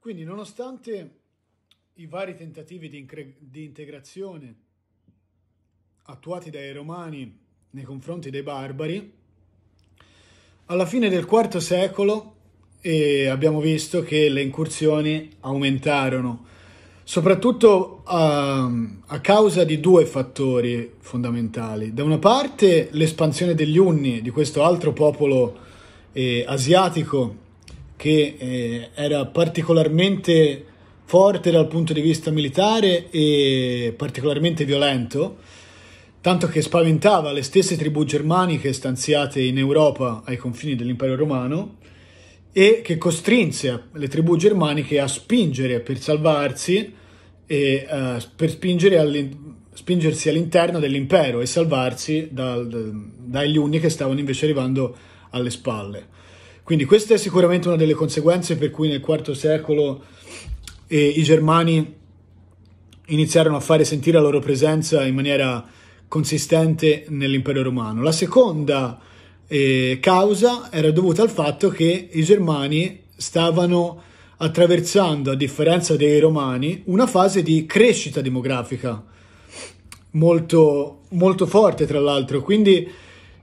Quindi nonostante i vari tentativi di, incre- di integrazione attuati dai romani nei confronti dei barbari, alla fine del IV secolo eh, abbiamo visto che le incursioni aumentarono, soprattutto a, ehm, a, causa di due fattori fondamentali. Da una parte l'espansione degli Unni, di questo altro popolo eh, asiatico che eh, era particolarmente forte dal punto di vista militare e particolarmente violento, tanto che spaventava le stesse tribù germaniche stanziate in Europa ai confini dell'impero romano e che costrinse le tribù germaniche a spingere per salvarsi e uh, per all'in- spingersi all'interno dell'impero e salvarsi dal, dagli unni che stavano invece arrivando alle spalle. Quindi questa è sicuramente una delle conseguenze per cui nel IV secolo eh, i germani iniziarono a fare sentire la loro presenza in maniera consistente nell'impero romano. La seconda eh, causa era dovuta al fatto che i germani stavano attraversando, a differenza dei romani, una fase di crescita demografica molto, molto forte, tra l'altro. Quindi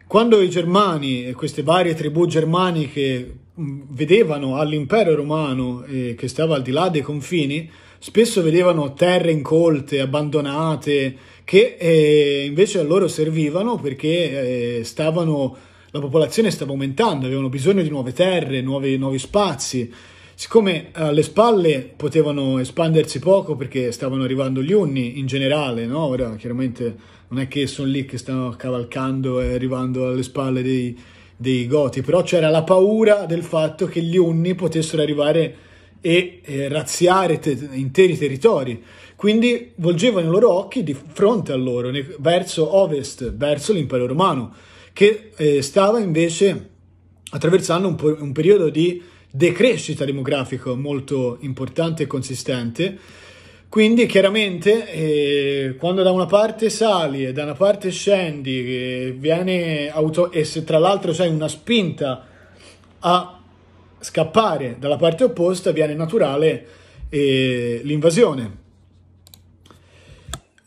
quando i germani e queste varie tribù germaniche mm, vedevano all'impero romano eh, che stava al di là dei confini, spesso vedevano terre incolte, abbandonate, che eh, invece a loro servivano perché eh, stavano, la popolazione stava aumentando, avevano bisogno di nuove terre, nuovi, nuovi spazi. Siccome eh, alle spalle potevano espandersi poco perché stavano arrivando gli unni in generale, no? ora chiaramente non è che sono lì che stanno cavalcando e arrivando alle spalle dei, dei Goti, però c'era la paura del fatto che gli Unni potessero arrivare e eh, razziare te- interi territori. Quindi volgevano i loro occhi di fronte a loro, ne- verso ovest, verso l'impero romano, che eh, stava invece attraversando un, po- un periodo di decrescita demografica molto importante e consistente quindi chiaramente eh, quando da una parte sali e da una parte scendi eh, viene auto- e se tra l'altro c'è una spinta a scappare dalla parte opposta viene naturale eh, l'invasione.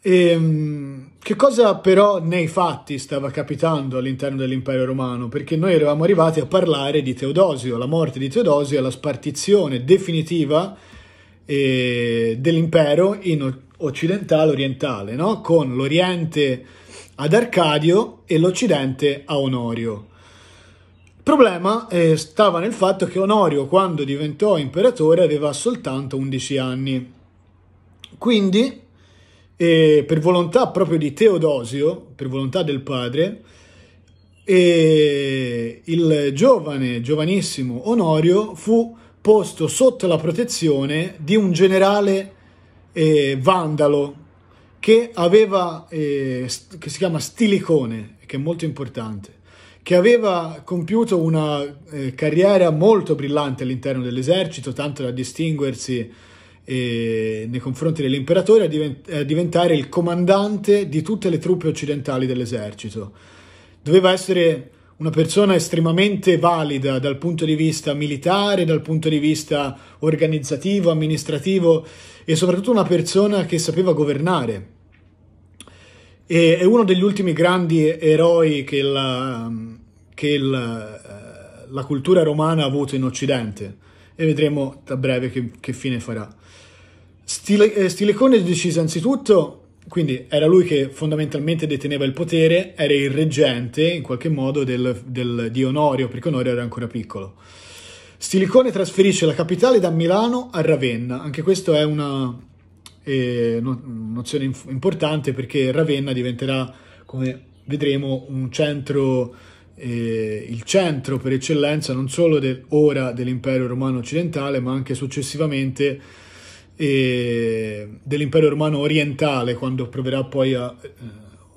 E, ehm, che cosa però nei fatti stava capitando all'interno dell'impero romano? Perché noi eravamo arrivati a parlare di Teodosio, la morte di Teodosio e la spartizione definitiva dell'impero in occidentale orientale, no? con l'Oriente ad Arcadio e l'Occidente a Onorio. Il problema eh, stava nel fatto che Onorio, quando diventò imperatore, aveva soltanto 11 anni. Quindi, eh, per volontà proprio di Teodosio, per volontà del padre, eh, il giovane, giovanissimo Onorio fu posto sotto la protezione di un generale eh, vandalo che aveva, eh, che si chiama Stilicone, che è molto importante, che aveva compiuto una eh, carriera molto brillante all'interno dell'esercito, tanto da distinguersi eh, nei confronti dell'imperatore, a, divent a diventare il comandante di tutte le truppe occidentali dell'esercito. Doveva essere una persona estremamente valida dal punto di vista militare, dal punto di vista organizzativo, amministrativo e soprattutto una persona che sapeva governare. E, è uno degli ultimi grandi eroi che, la, che la, eh, la cultura romana ha avuto in Occidente e vedremo da breve che, che fine farà. Stile, eh, Stilecone decise anzitutto quindi era lui che fondamentalmente deteneva il potere, era il reggente in qualche modo del, del, di Onorio, perché Onorio era ancora piccolo. Stilicone trasferisce la capitale da Milano a Ravenna, anche questa è una eh, nozione inf- importante perché Ravenna diventerà, come vedremo, un centro, eh, il centro per eccellenza non solo del, ora dell'impero romano occidentale, ma anche successivamente dell'impero romano orientale quando proverà poi a, eh,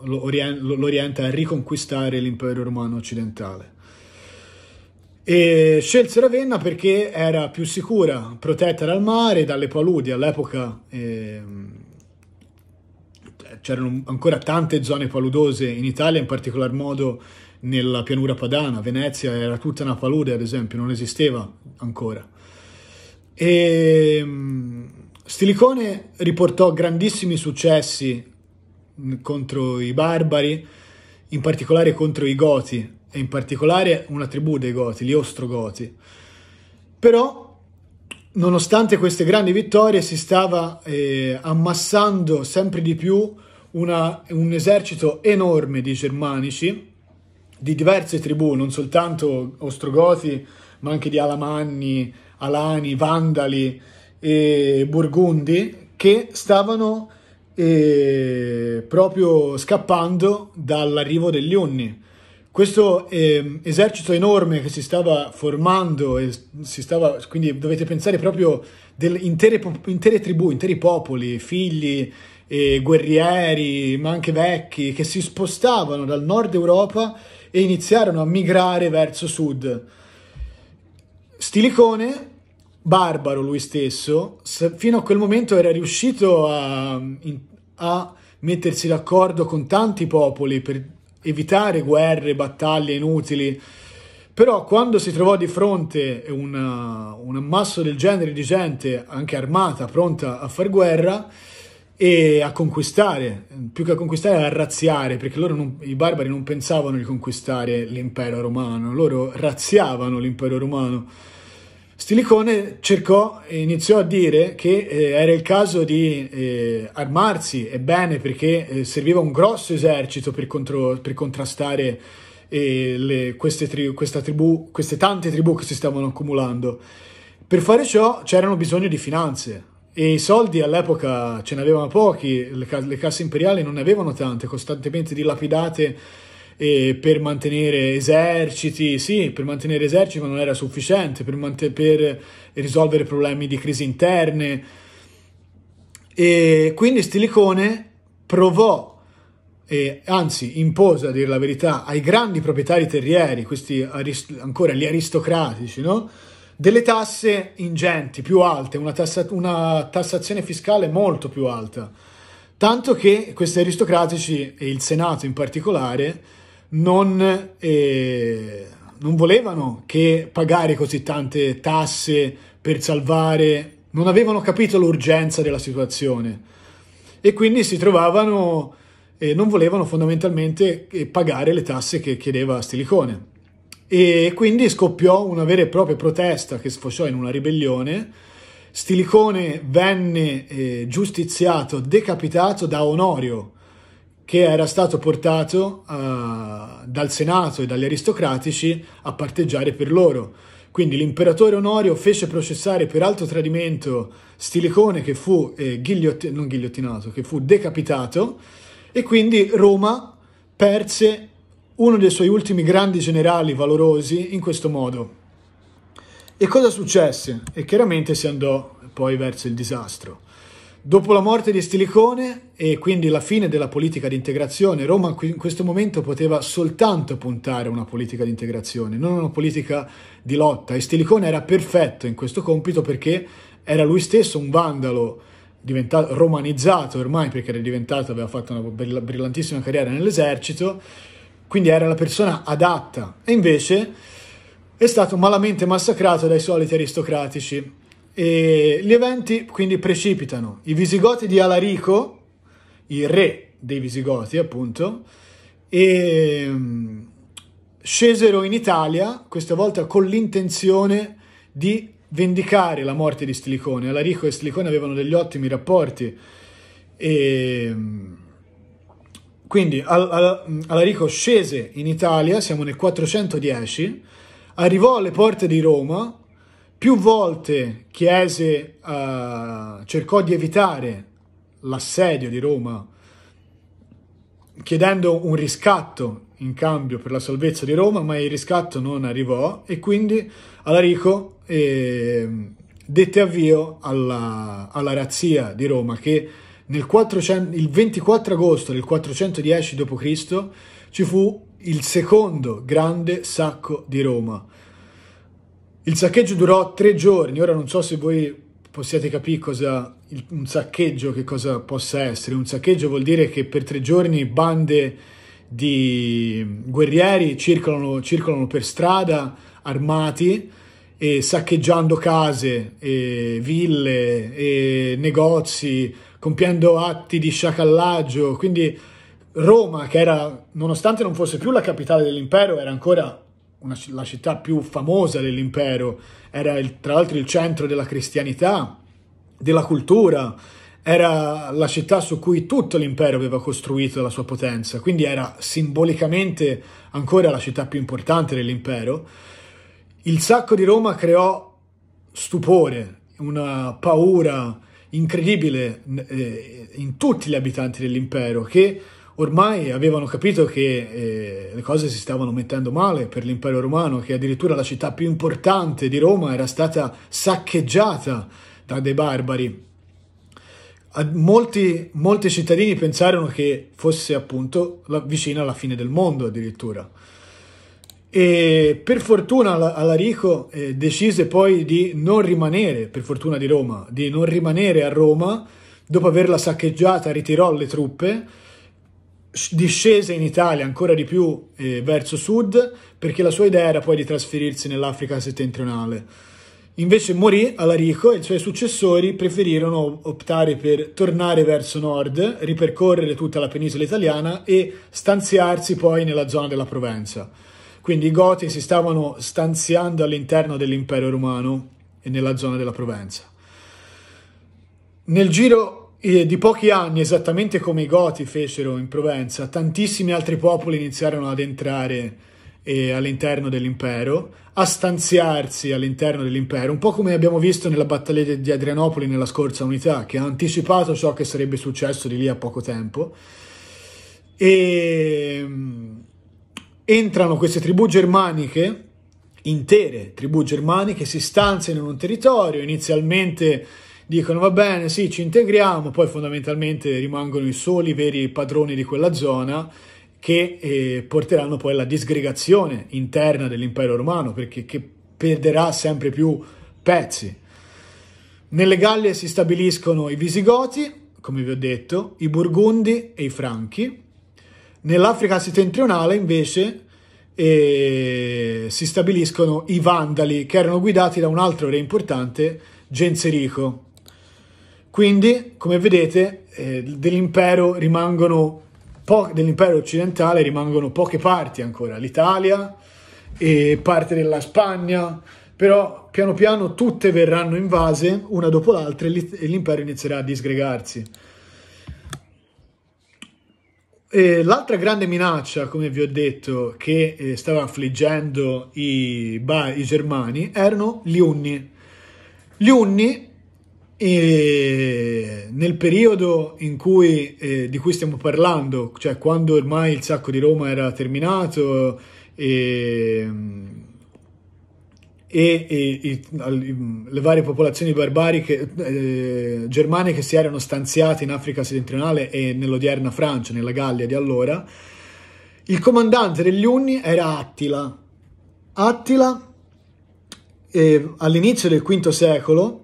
l'Oriente a riconquistare l'impero romano occidentale. E scelse Ravenna perché era più sicura, protetta dal mare, dalle paludi. All'epoca eh, c'erano ancora tante zone paludose in Italia, in particolar modo nella pianura padana. Venezia era tutta una palude, ad esempio, non esisteva ancora. E, ehm, Stilicone riportò grandissimi successi mm, contro i barbari, in particolare contro i Goti, e in particolare una tribù dei Goti, gli Ostrogoti. Però, nonostante queste grandi vittorie, si stava eh, ammassando sempre di più una, un esercito enorme di germanici, di diverse tribù, non soltanto Ostrogoti, ma anche di Alamanni, Alani, Vandali, eh, burgundi che stavano eh, proprio scappando dall'arrivo degli Unni. Questo eh, esercito enorme che si stava formando, e si stava, quindi dovete pensare proprio del, intere, intere tribù, interi popoli, figli, eh, guerrieri, ma anche vecchi, che si spostavano dal nord Europa e iniziarono a migrare verso sud. Stilicone barbaro lui stesso, fino a quel momento era riuscito a, a mettersi d'accordo con tanti popoli per evitare guerre, battaglie inutili, però quando si trovò di fronte una, uh, un ammasso del genere di gente, anche armata, pronta a far guerra e a conquistare, più che a conquistare, a razziare, perché non, i barbari non pensavano di conquistare l'impero romano, loro razziavano l'impero romano. Stilicone cercò e iniziò a dire che eh, era il caso di eh, armarsi e bene perché eh, serviva un grosso esercito per, contro, per contrastare eh, le, queste, tri, tribù, queste tante tribù che si stavano accumulando. Per fare ciò c'erano bisogno di finanze e i soldi all'epoca ce n'avevano pochi, le, le casse imperiali non ne avevano tante, costantemente dilapidate eh, per mantenere eserciti, sì, per mantenere eserciti, ma non era sufficiente, per, mant- per risolvere problemi di crisi interne. E quindi Stilicone provò e anzi impose a dire la verità ai grandi proprietari terrieri, questi arist- ancora gli aristocratici, no? delle tasse ingenti, più alte, una, tassa- una, tassazione fiscale molto più alta, tanto che questi aristocratici e il Senato in particolare non, eh, non volevano che pagare così tante tasse per salvare, non avevano capito l'urgenza della situazione e quindi si trovavano eh, non volevano fondamentalmente eh, pagare le tasse che chiedeva Stilicone. E quindi scoppiò una vera e propria protesta che sfociò in una ribellione. Stilicone venne eh, giustiziato, decapitato da Onorio, che era stato portato a, eh, dal Senato e dagli aristocratici a parteggiare per loro. Quindi l'imperatore Onorio fece processare per alto tradimento Stilicone che fu, eh, ghigliotti- non ghigliottinato, che fu decapitato e quindi Roma perse uno dei suoi ultimi grandi generali valorosi in questo modo. E cosa successe? E chiaramente si andò poi verso il disastro. Dopo la morte di Stilicone e quindi la fine della politica di integrazione, Roma in questo momento poteva soltanto puntare a una politica di integrazione, non una politica di lotta. E Stilicone era perfetto in questo compito perché era lui stesso un vandalo diventato romanizzato ormai perché era diventato, aveva fatto una brillantissima carriera nell'esercito, quindi era la persona adatta. E invece è stato malamente massacrato dai soliti aristocratici e gli eventi quindi precipitano. I visigoti di Alarico, il re dei visigoti appunto, e mm, scesero in Italia, questa volta con l'intenzione di vendicare la morte di Stilicone. Alarico e Stilicone avevano degli ottimi rapporti e mm, quindi Al- Al- Alarico scese in Italia, siamo nel 410, arrivò alle porte di Roma più volte Chiese uh, cercò di evitare l'assedio di Roma, chiedendo un riscatto in cambio per la salvezza di Roma, ma il riscatto non arrivò e quindi Alarico eh, dette avvio alla, alla, razzia di Roma che 400, il 24 agosto del 410 d.C. ci fu il secondo grande sacco di Roma il saccheggio durò tre giorni, ora non so se voi possiate capire cosa il, un saccheggio che cosa possa essere. Un saccheggio vuol dire che per tre giorni bande di guerrieri circolano, circolano per strada armati e saccheggiando case, e ville, e negozi, compiendo atti di sciacallaggio. Quindi Roma, che era, nonostante non fosse più la capitale dell'impero, era ancora una, la città più famosa dell'impero, era il, tra l'altro il centro della cristianità, della cultura, era la città su cui tutto l'impero aveva costruito la sua potenza, quindi era simbolicamente ancora la città più importante dell'impero. Il sacco di Roma creò stupore, una paura incredibile eh, in tutti gli abitanti dell'impero che ormai avevano capito che eh, le cose si stavano mettendo male per l'impero romano, che addirittura la città più importante di Roma era stata saccheggiata da dei barbari. Molti, molti cittadini pensarono che fosse appunto la, vicina alla fine del mondo addirittura. E per fortuna Alarico eh, decise poi di non rimanere, per fortuna di Roma, di non rimanere a Roma, dopo averla saccheggiata ritirò le truppe discese in Italia ancora di più eh, verso sud perché la sua idea era poi di trasferirsi nell'Africa settentrionale. Invece morì Alarico e i suoi successori preferirono optare per tornare verso nord, ripercorrere tutta la penisola italiana e stanziarsi poi nella zona della Provenza. Quindi i Goti si stavano stanziando all'interno dell'impero romano e nella zona della Provenza. Nel giro di pochi anni, esattamente come i Goti fecero in Provenza, tantissimi altri popoli iniziarono ad entrare eh, all'interno dell'impero, a stanziarsi all'interno dell'impero, un po' come abbiamo visto nella battaglia di Adrianopoli nella scorsa unità, che ha anticipato ciò che sarebbe successo di lì a poco tempo. E mm, entrano queste tribù germaniche, intere tribù germaniche, si stanziano in un territorio, inizialmente dicono va bene, sì, ci integriamo, poi fondamentalmente rimangono i soli veri padroni di quella zona che eh, porteranno poi alla disgregazione interna dell'impero romano, perché perderà sempre più pezzi. Nelle Gallie si stabiliscono i Visigoti, come vi ho detto, i Burgundi e i Franchi. Nell'Africa settentrionale invece eh, si stabiliscono i Vandali, che erano guidati da un altro re importante, Genserico. Quindi, come vedete, eh, dell'impero, po- dell'impero occidentale rimangono poche parti ancora, l'Italia e parte della Spagna, però piano piano tutte verranno invase una dopo l'altra e l'impero inizierà a disgregarsi. E l'altra grande minaccia, come vi ho detto, che eh, stava affliggendo i, bah, i, germani erano gli Unni. Gli Unni e nel periodo cui, eh, di cui stiamo parlando, cioè quando ormai il sacco di Roma era terminato ehm, e, e, e le varie popolazioni barbariche eh, germane che si erano stanziate in Africa settentrionale e nell'odierna Francia, nella Gallia di allora, il comandante degli Unni era Attila. Attila eh, all'inizio del V secolo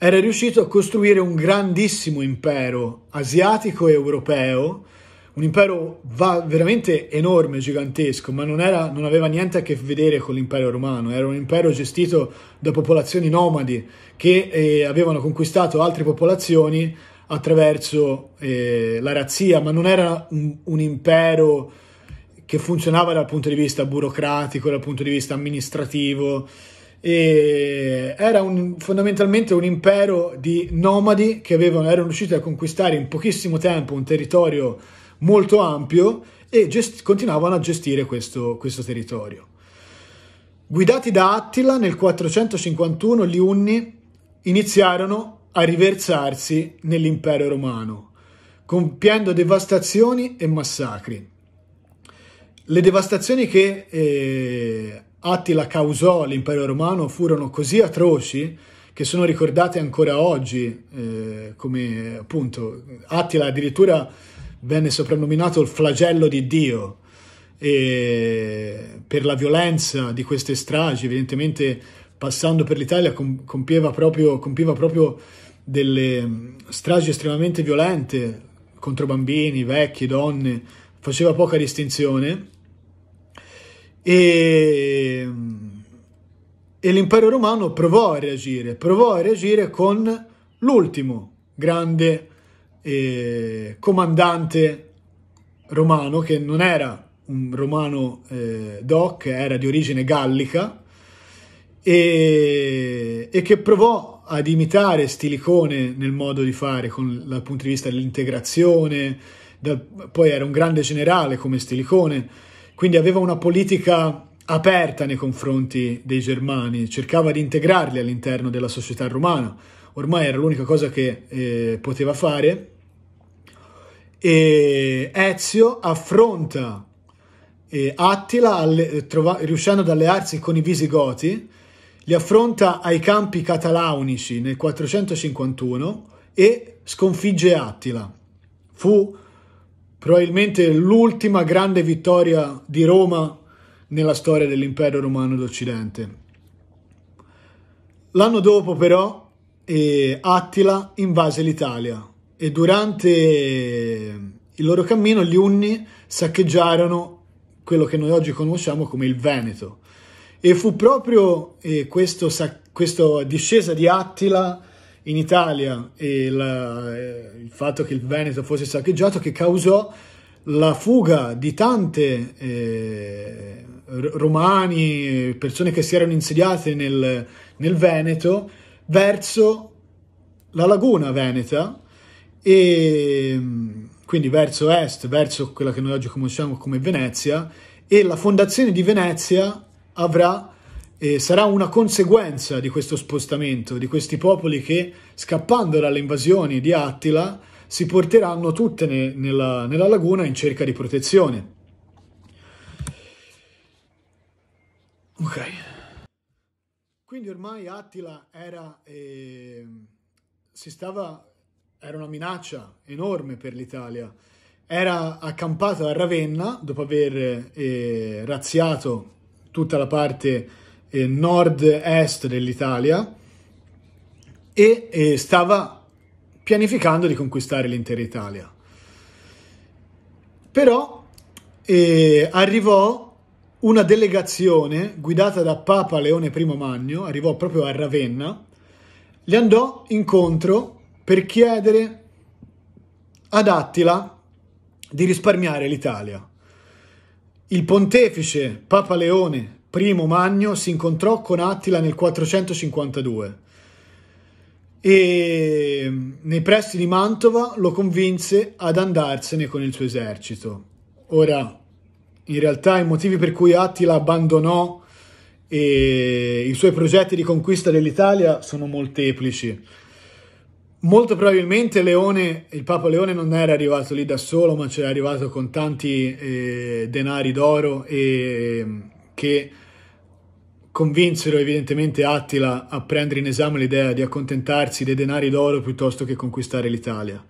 era riuscito a costruire un grandissimo impero asiatico e europeo, un impero va- veramente enorme, gigantesco, ma non, era, non aveva niente a che vedere con l'impero romano, era un impero gestito da popolazioni nomadi che eh, avevano conquistato altre popolazioni attraverso eh, la razzia, ma non era un, un impero che funzionava dal punto di vista burocratico, dal punto di vista amministrativo e era un, fondamentalmente un impero di nomadi che avevano, erano riusciti a conquistare in pochissimo tempo un territorio molto ampio e gest- continuavano a gestire questo, questo territorio. Guidati da Attila nel 451 gli Unni iniziarono a riversarsi nell'impero romano, compiendo devastazioni e massacri. Le devastazioni che eh, Attila causò all'impero romano furono così atroci che sono ricordate ancora oggi eh, come appunto Attila addirittura venne soprannominato il flagello di Dio e per la violenza di queste stragi evidentemente passando per l'Italia compieva proprio, compieva proprio delle mm, stragi estremamente violente contro bambini, vecchi, donne faceva poca distinzione e, e l'impero romano provò a reagire, provò a reagire con l'ultimo grande eh, comandante romano che non era un romano eh, doc, era di origine gallica e, e, che provò ad imitare Stilicone nel modo di fare con, dal punto di vista dell'integrazione, da, poi era un grande generale come Stilicone quindi aveva una politica aperta nei confronti dei germani, cercava di integrarli all'interno della società romana, ormai era l'unica cosa che eh, poteva fare. E Ezio affronta eh, Attila, alle, trova, riuscendo ad allearsi con i Visigoti, li affronta ai campi catalaunici nel 451 e sconfigge Attila. Fu probabilmente l'ultima grande vittoria di Roma nella storia dell'impero romano d'Occidente. L'anno dopo però eh, Attila invase l'Italia e durante il loro cammino gli Unni saccheggiarono quello che noi oggi conosciamo come il Veneto e fu proprio eh, questa discesa di Attila in Italia e la, eh, il fatto che il Veneto fosse saccheggiato che causò la fuga di tante eh, romani, persone che si erano insediate nel, nel Veneto verso la laguna veneta e mm, quindi verso est, verso quella che noi oggi conosciamo come Venezia e la fondazione di Venezia avrà eh, sarà una conseguenza di questo spostamento, di questi popoli che, scappando dalle invasioni di Attila, si porteranno tutte ne, nella, nella laguna in cerca di protezione. Ok. Quindi ormai Attila era, eh, stava, era una minaccia enorme per l'Italia. Era accampato a Ravenna dopo aver eh, razziato tutta la parte eh, nord-est dell'Italia e eh, stava pianificando di conquistare l'intera Italia. Però eh, arrivò una delegazione guidata da Papa Leone I Magno, arrivò proprio a Ravenna, le andò incontro per chiedere ad Attila di risparmiare l'Italia. Il pontefice Papa Leone Primo Magno si incontrò con Attila nel 452 e ehm, nei pressi di Mantova lo convinse ad andarsene con il suo esercito. Ora, in realtà i motivi per cui Attila abbandonò e i suoi progetti di conquista dell'Italia sono molteplici. Molto probabilmente Leone, il Papa Leone non era arrivato lì da solo, ma c'era arrivato con tanti eh, denari d'oro e ehm, che convinsero evidentemente Attila a prendere in esame l'idea di accontentarsi dei denari d'oro piuttosto che conquistare l'Italia.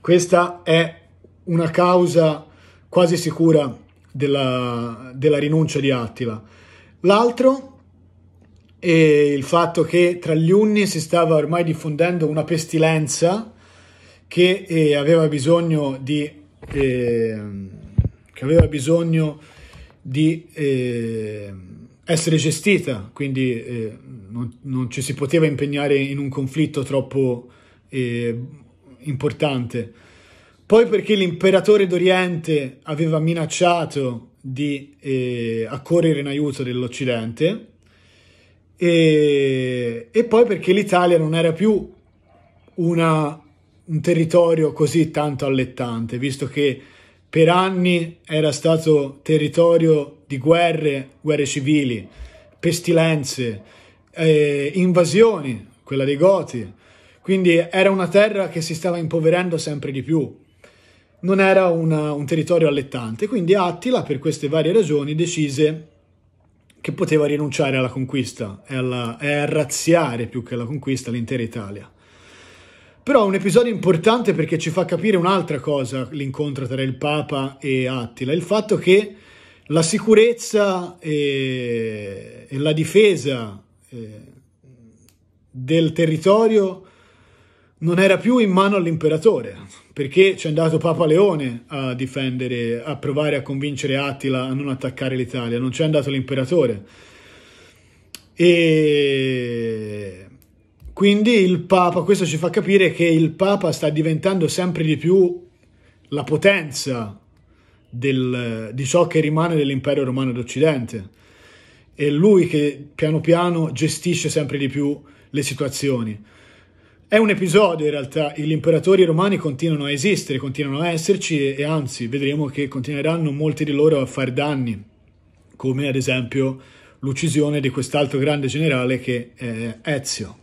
Questa è una causa quasi sicura della, della rinuncia di Attila. L'altro è il fatto che tra gli Unni si stava ormai diffondendo una pestilenza che eh, aveva bisogno di... Eh, che aveva bisogno di eh, essere gestita, quindi eh, non, non, ci si poteva impegnare in un conflitto troppo eh, importante. Poi perché l'imperatore d'Oriente aveva minacciato di eh, accorrere in aiuto dell'Occidente e, e poi perché l'Italia non era più una, un territorio così tanto allettante, visto che per anni era stato territorio di guerre, guerre civili, pestilenze, eh, invasioni, quella dei Goti. Quindi era una terra che si stava impoverendo sempre di più. Non era una, un territorio allettante, quindi Attila, per queste varie ragioni, decise che poteva rinunciare alla conquista e, alla, e a razziare più che alla conquista l'intera Italia. Però è un episodio importante perché ci fa capire un'altra cosa, l'incontro tra il Papa e Attila, il fatto che la sicurezza e, e la difesa eh, del territorio non era più in mano all'imperatore, perché ci è andato Papa Leone a difendere, a provare a convincere Attila a non attaccare l'Italia, non c'è andato l'imperatore. E quindi il Papa, questo ci fa capire che il Papa sta diventando sempre di più la potenza del, di ciò che rimane dell'impero romano d'Occidente. È lui che piano piano gestisce sempre di più le situazioni. È un episodio in realtà, gli imperatori romani continuano a esistere, continuano a esserci e, e anzi vedremo che continueranno molti di loro a far danni, come ad esempio l'uccisione di quest'altro grande generale che è Ezio.